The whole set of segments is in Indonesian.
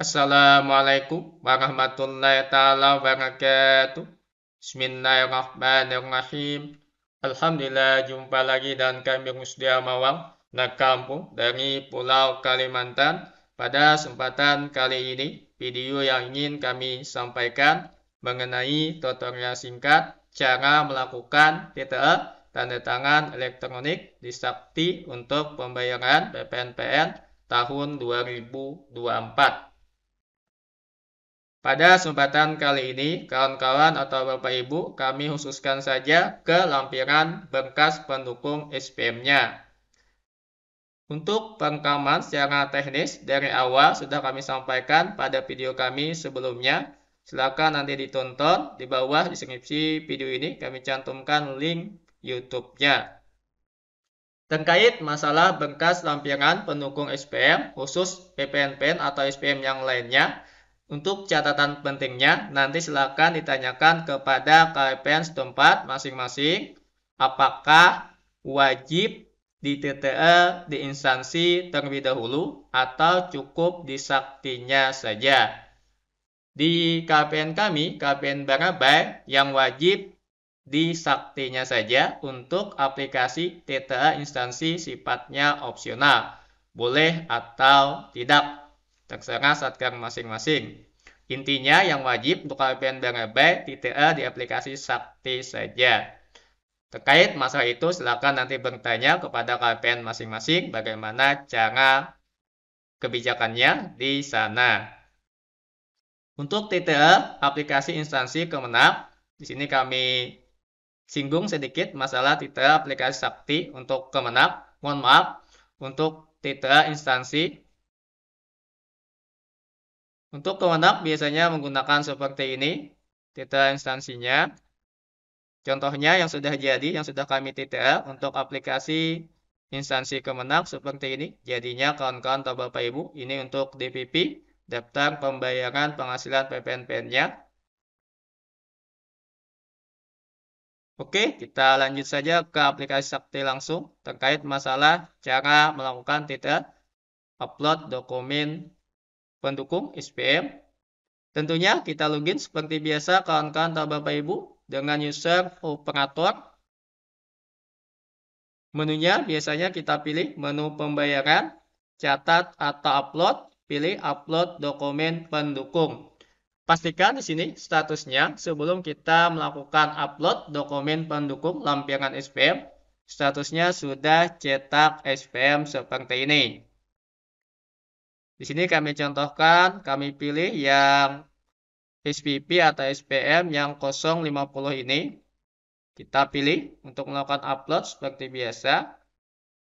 Assalamualaikum warahmatullahi taala wabarakatuh. Bismillahirrahmanirrahim. Alhamdulillah jumpa lagi dan kami Musdia Mawang kampung dari Pulau Kalimantan. Pada kesempatan kali ini, video yang ingin kami sampaikan mengenai tutorial singkat cara melakukan TTE tanda tangan elektronik di Sakti untuk pembayaran BPNPN tahun 2024. Pada kesempatan kali ini, kawan-kawan atau Bapak Ibu, kami khususkan saja ke lampiran berkas pendukung SPM-nya. Untuk perekaman secara teknis dari awal sudah kami sampaikan pada video kami sebelumnya. Silakan nanti ditonton di bawah deskripsi video ini kami cantumkan link YouTube-nya. Terkait masalah berkas lampiran pendukung SPM, khusus PPNPN atau SPM yang lainnya, untuk catatan pentingnya, nanti silakan ditanyakan kepada KPN setempat masing-masing apakah wajib di TTE di instansi terlebih dahulu atau cukup di saktinya saja. Di KPN kami, KPN Barabai yang wajib di saktinya saja untuk aplikasi TTE instansi sifatnya opsional, boleh atau tidak terserah satgas masing-masing. Intinya yang wajib untuk kalian berebe TTE di aplikasi Sakti saja. Terkait masalah itu, silakan nanti bertanya kepada KPN masing-masing bagaimana cara kebijakannya di sana. Untuk TTE, aplikasi instansi Kemenak, di sini kami singgung sedikit masalah TTE aplikasi Sakti untuk Kemenak. Mohon maaf, untuk TTE instansi untuk kewenang biasanya menggunakan seperti ini, titel instansinya. Contohnya yang sudah jadi, yang sudah kami titel untuk aplikasi instansi kemenang seperti ini. Jadinya kawan-kawan atau Bapak Ibu, ini untuk DPP, daftar pembayaran penghasilan PPNPN-nya. Oke, kita lanjut saja ke aplikasi sakti langsung terkait masalah cara melakukan titel upload dokumen pendukung SPM. Tentunya kita login seperti biasa kawan-kawan atau Bapak Ibu dengan user operator. Menunya biasanya kita pilih menu pembayaran, catat atau upload, pilih upload dokumen pendukung. Pastikan di sini statusnya sebelum kita melakukan upload dokumen pendukung lampiran SPM, statusnya sudah cetak SPM seperti ini. Di sini kami contohkan, kami pilih yang SPP atau SPM yang 050 ini. Kita pilih untuk melakukan upload seperti biasa.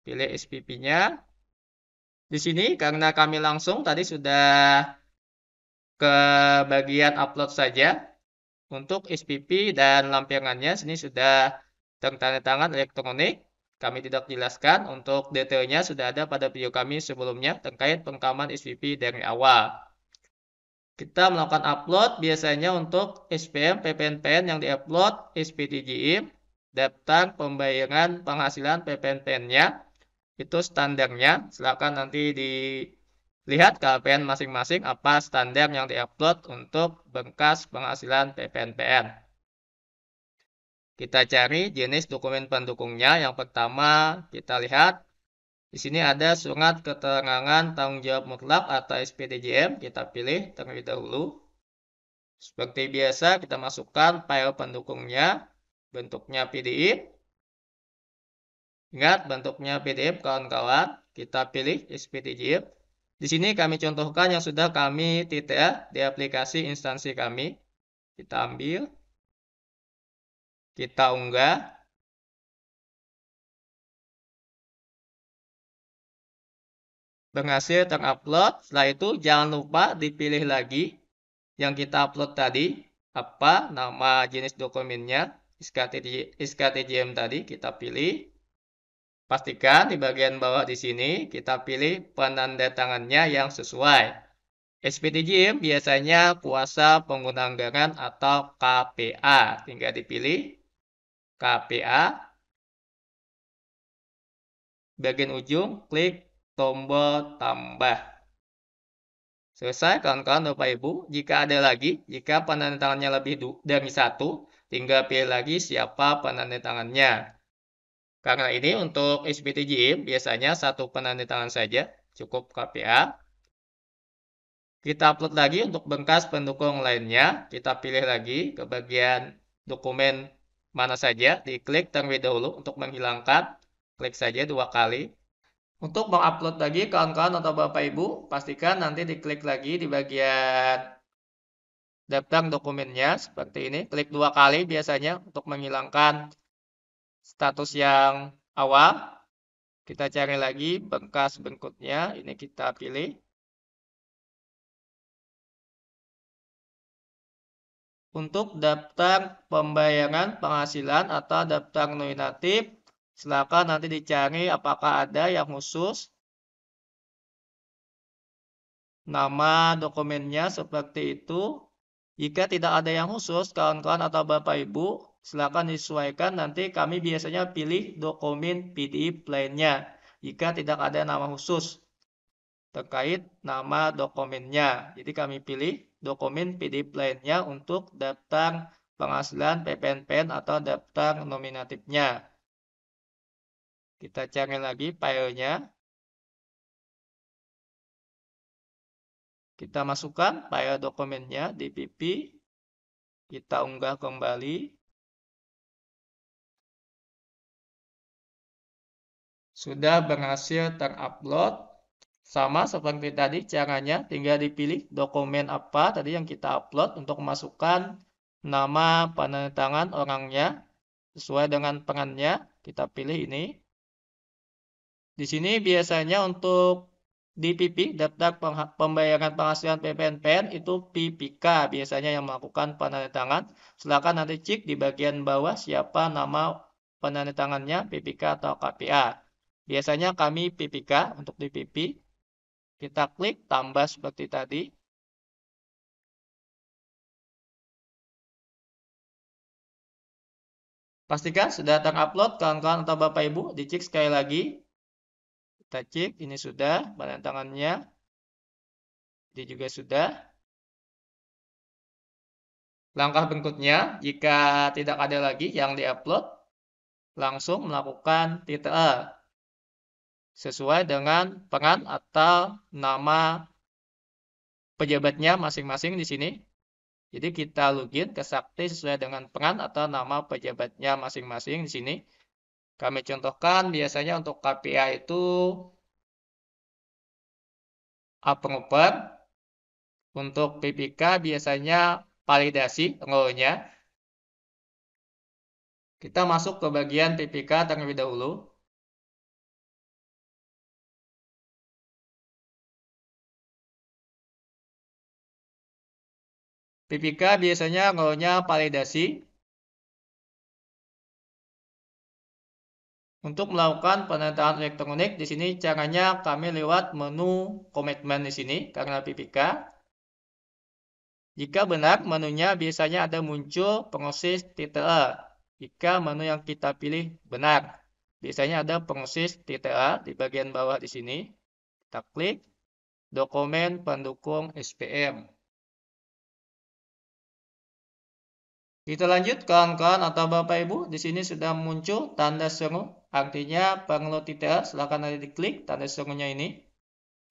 Pilih SPP-nya. Di sini karena kami langsung tadi sudah ke bagian upload saja. Untuk SPP dan lampirannya sini sudah tertanda tangan elektronik. Kami tidak jelaskan untuk detailnya sudah ada pada video kami sebelumnya terkait pengkaman SPP dari awal. Kita melakukan upload biasanya untuk SPM, PPNPN yang diupload, SPTGI, daftar pembayaran penghasilan PPNPN-nya, itu standarnya. Silakan nanti dilihat KPN masing-masing apa standar yang diupload untuk bengkas penghasilan PPNPN. Kita cari jenis dokumen pendukungnya. Yang pertama, kita lihat di sini ada surat keterangan tanggung jawab mutlak atau SPTJM. Kita pilih terlebih dahulu. Seperti biasa, kita masukkan file pendukungnya. Bentuknya PDF. Ingat, bentuknya PDF kawan-kawan. Kita pilih SPTJM. Di sini kami contohkan yang sudah kami titel di aplikasi instansi kami. Kita ambil kita unggah berhasil terupload setelah itu jangan lupa dipilih lagi yang kita upload tadi apa nama jenis dokumennya SKTJM tadi kita pilih pastikan di bagian bawah di sini kita pilih penanda tangannya yang sesuai SPTJM biasanya kuasa pengguna anggaran atau KPA tinggal dipilih KPA. Bagian ujung klik tombol tambah. Selesai kawan-kawan Bapak Ibu. Jika ada lagi, jika penandatangannya lebih dari satu, tinggal pilih lagi siapa penandatangannya. Karena ini untuk SPTJM biasanya satu penandatangan saja, cukup KPA. Kita upload lagi untuk bengkas pendukung lainnya. Kita pilih lagi ke bagian dokumen mana saja, diklik terlebih dahulu untuk menghilangkan. Klik saja dua kali. Untuk mengupload lagi kawan-kawan atau Bapak Ibu, pastikan nanti diklik lagi di bagian daftar dokumennya seperti ini. Klik dua kali biasanya untuk menghilangkan status yang awal. Kita cari lagi bekas berikutnya, ini kita pilih. Untuk daftar pembayaran penghasilan atau daftar nominatif, silakan nanti dicari apakah ada yang khusus. Nama dokumennya seperti itu. Jika tidak ada yang khusus, kawan-kawan atau Bapak Ibu, silakan disesuaikan. Nanti kami biasanya pilih dokumen PDF lainnya jika tidak ada nama khusus terkait nama dokumennya. Jadi kami pilih dokumen PD lainnya untuk daftar penghasilan PPNPN atau daftar nominatifnya. Kita cari lagi filenya. Kita masukkan file dokumennya di DPP. Kita unggah kembali. Sudah berhasil terupload sama seperti tadi caranya tinggal dipilih dokumen apa tadi yang kita upload untuk memasukkan nama penandatangan orangnya sesuai dengan pengannya kita pilih ini. Di sini biasanya untuk DPP daftar pembayaran penghasilan PPNPN itu PPK biasanya yang melakukan penandatangan. Silakan nanti cek di bagian bawah siapa nama penandatangannya PPK atau KPA. Biasanya kami PPK untuk DPP kita klik tambah seperti tadi. Pastikan sudah terupload kawan-kawan atau Bapak Ibu. Dicek sekali lagi. Kita cek, ini sudah, badan tangannya. Ini juga sudah. Langkah berikutnya, jika tidak ada lagi yang diupload, langsung melakukan titel sesuai dengan pengan atau nama pejabatnya masing-masing di sini. Jadi kita login ke Sakti sesuai dengan pengan atau nama pejabatnya masing-masing di sini. Kami contohkan biasanya untuk KPI itu approver. Untuk PPK biasanya validasi role Kita masuk ke bagian PPK terlebih dahulu. PPK biasanya ngolonya validasi untuk melakukan penandaan elektronik. Di sini caranya kami lewat menu komitmen di sini karena PPK. Jika benar menunya biasanya ada muncul proses TTA. Jika menu yang kita pilih benar, biasanya ada proses TTA di bagian bawah di sini. Kita klik dokumen pendukung SPM. Kita lanjut kawan-kawan atau Bapak Ibu, di sini sudah muncul tanda seru, artinya pengelola titel, silahkan nanti diklik tanda serunya ini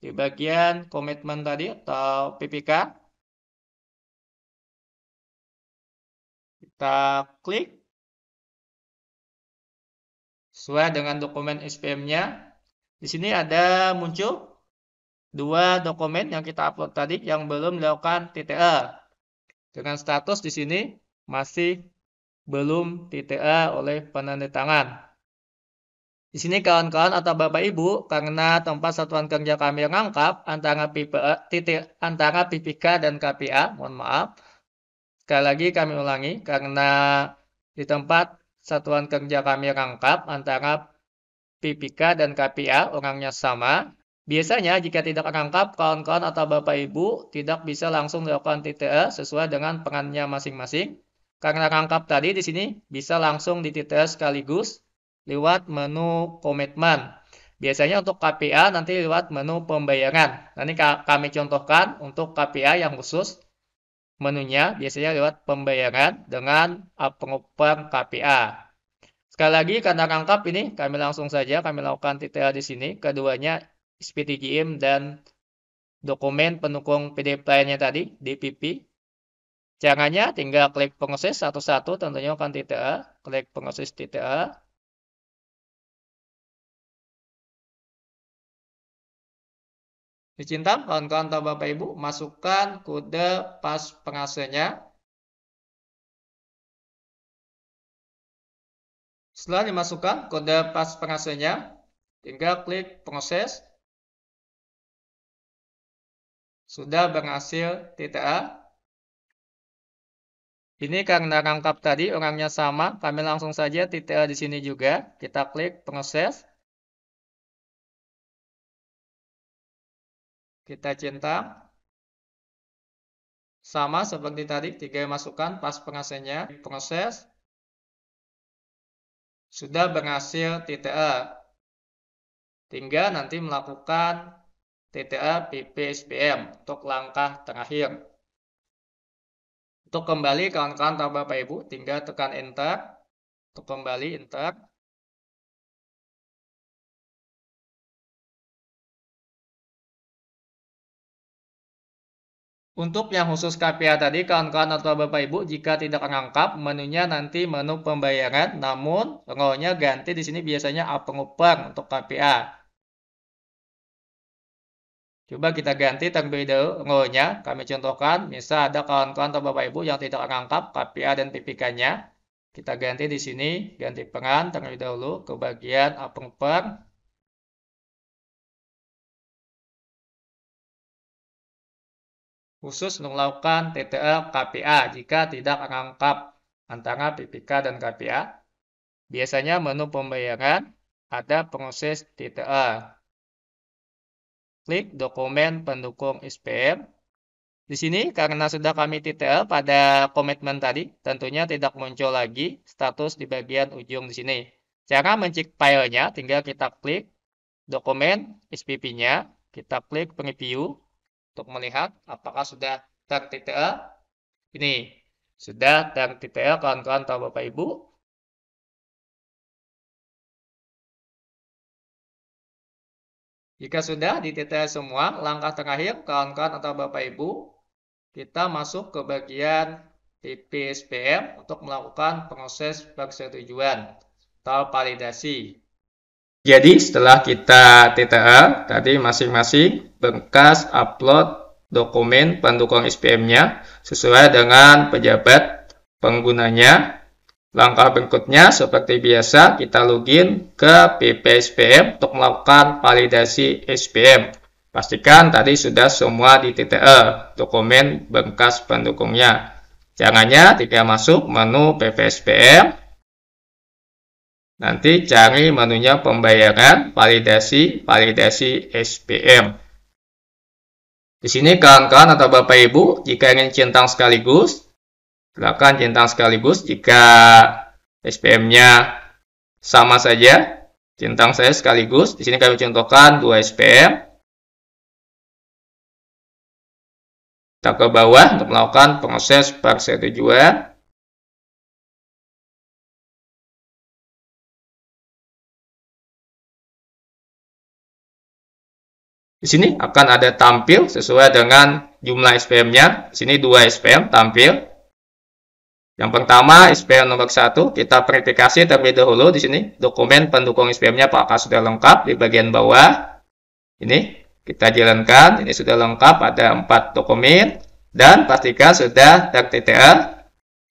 di bagian komitmen tadi atau PPK. Kita klik sesuai dengan dokumen SPM-nya. Di sini ada muncul dua dokumen yang kita upload tadi yang belum dilakukan TTL. Dengan status di sini masih belum TTA oleh penandatangan. Di sini kawan-kawan atau Bapak Ibu, karena tempat satuan kerja kami yang lengkap antara PPA, titik, antara PPK dan KPA, mohon maaf. Sekali lagi kami ulangi, karena di tempat satuan kerja kami yang lengkap antara PPK dan KPA orangnya sama. Biasanya jika tidak lengkap, kawan-kawan atau Bapak Ibu tidak bisa langsung melakukan TTA sesuai dengan pengannya masing-masing. Karena rangkap tadi di sini bisa langsung dititel sekaligus lewat menu komitmen. Biasanya untuk KPA nanti lewat menu pembayaran. Nanti kami contohkan untuk KPA yang khusus menunya biasanya lewat pembayaran dengan pengoper KPA. Sekali lagi karena rangkap ini kami langsung saja kami lakukan titel di sini keduanya SPTGM dan dokumen pendukung PDF lainnya tadi DPP Caranya tinggal klik proses satu-satu tentunya kan tidak. Klik proses tidak. Dicinta, kawan-kawan atau Bapak Ibu, masukkan kode pas pengasuhnya. Setelah dimasukkan kode pas pengasuhnya, tinggal klik proses. Sudah berhasil TTA. Ini karena rangkap tadi orangnya sama, kami langsung saja titel di sini juga. Kita klik proses. Kita centang. Sama seperti tadi, tiga masukkan pas pengasihnya. Proses. Sudah berhasil TTA. Tinggal nanti melakukan TTA PPSPM untuk langkah terakhir. Untuk kembali kawan-kawan atau Bapak Ibu tinggal tekan enter untuk kembali enter. Untuk yang khusus KPA tadi, kawan-kawan atau Bapak Ibu, jika tidak mengangkap, menunya nanti menu pembayaran, namun row ganti di sini biasanya upper untuk KPA. Coba kita ganti dahulu nya Kami contohkan, misal ada kawan-kawan atau bapak ibu yang tidak menganggap KPA dan PPK-nya. Kita ganti di sini, ganti peran terlebih dahulu ke bagian upper per. Khusus untuk melakukan TTL KPA jika tidak menganggap antara PPK dan KPA. Biasanya menu pembayaran ada proses TTL Klik dokumen pendukung SPM. Di sini karena sudah kami titel pada komitmen tadi, tentunya tidak muncul lagi status di bagian ujung di sini. Cara mencek filenya, tinggal kita klik dokumen SPP-nya, kita klik preview untuk melihat apakah sudah tertitel. Ini sudah tertitel kawan-kawan atau Bapak Ibu. Jika sudah ditetes semua, langkah terakhir kawan-kawan atau Bapak Ibu, kita masuk ke bagian tipis PM untuk melakukan proses persetujuan atau validasi. Jadi setelah kita TTL, tadi masing-masing berkas upload dokumen pendukung SPM-nya sesuai dengan pejabat penggunanya Langkah berikutnya, seperti biasa, kita login ke PPSPM untuk melakukan validasi SPM. Pastikan tadi sudah semua di TTE, dokumen bengkas pendukungnya. Jangannya jika masuk menu PPSPM, nanti cari menunya pembayaran, validasi, validasi SPM. Di sini kawan-kawan atau Bapak Ibu, jika ingin centang sekaligus, Silakan centang sekaligus jika SPM-nya sama saja. Centang saya sekaligus. Di sini kami contohkan 2 SPM. Kita ke bawah untuk melakukan proses persetujuan. Di sini akan ada tampil sesuai dengan jumlah SPM-nya. Di sini 2 SPM tampil. Yang pertama SPM nomor 1 kita verifikasi terlebih dahulu di sini dokumen pendukung SPM-nya apakah sudah lengkap di bagian bawah. Ini kita jalankan, ini sudah lengkap ada 4 dokumen dan pastikan sudah tag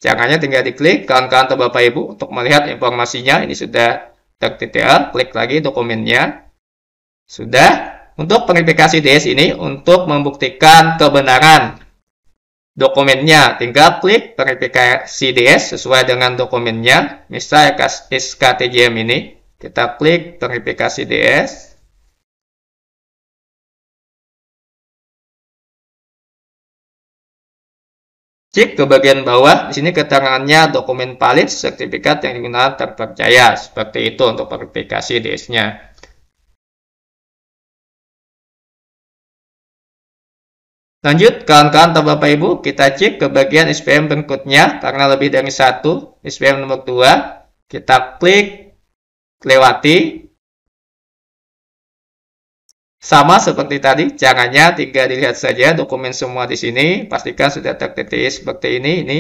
Caranya tinggal diklik kawan-kawan atau Bapak Ibu untuk melihat informasinya. Ini sudah tag klik lagi dokumennya. Sudah. Untuk verifikasi DS ini untuk membuktikan kebenaran dokumennya. Tinggal klik verifikasi DS sesuai dengan dokumennya. misalnya SKTGM ini, kita klik verifikasi DS. Cek ke bagian bawah, di sini keterangannya dokumen valid sertifikat yang digunakan terpercaya. Seperti itu untuk verifikasi DS-nya. Lanjut, kawan-kawan atau Bapak Ibu, kita cek ke bagian SPM berikutnya karena lebih dari satu, SPM nomor 2. Kita klik lewati. Sama seperti tadi, caranya tinggal dilihat saja dokumen semua di sini. Pastikan sudah tertitik seperti ini. Ini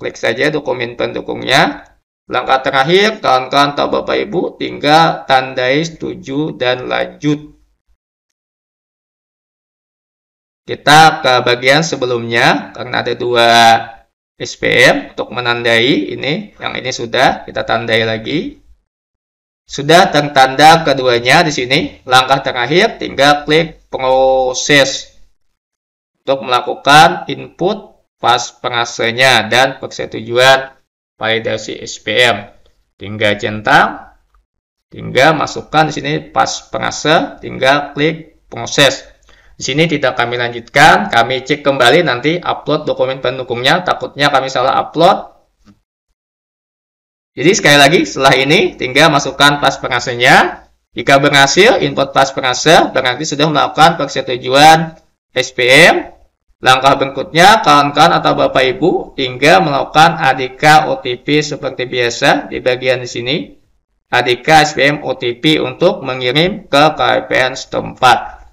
klik saja dokumen pendukungnya. Langkah terakhir, kawan-kawan atau Bapak Ibu, tinggal tandai setuju dan lanjut. Kita ke bagian sebelumnya karena ada dua SPM untuk menandai ini. Yang ini sudah kita tandai lagi. Sudah tertanda keduanya di sini. Langkah terakhir tinggal klik proses untuk melakukan input pas pengasuhnya dan persetujuan validasi SPM. Tinggal centang, tinggal masukkan di sini pas pengasuh, tinggal klik proses. Di sini tidak kami lanjutkan, kami cek kembali nanti upload dokumen pendukungnya, takutnya kami salah upload. Jadi sekali lagi setelah ini tinggal masukkan pas pengasuhnya. Jika berhasil input pas pengasuh, berarti sudah melakukan persetujuan SPM. Langkah berikutnya kawan-kawan atau Bapak Ibu tinggal melakukan ADK OTP seperti biasa di bagian di sini. ADK SPM OTP untuk mengirim ke KPN setempat.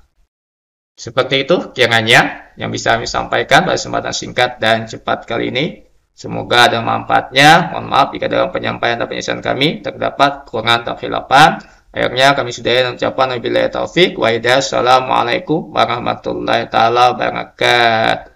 Seperti itu kiranya yang bisa kami sampaikan pada kesempatan singkat dan cepat kali ini. Semoga ada manfaatnya. Mohon maaf jika dalam penyampaian dan penyelesaian kami terdapat kekurangan atau kehilapan. Akhirnya kami sudah mengucapkan wabillahi taufik waidah, Assalamualaikum warahmatullahi taala wabarakatuh.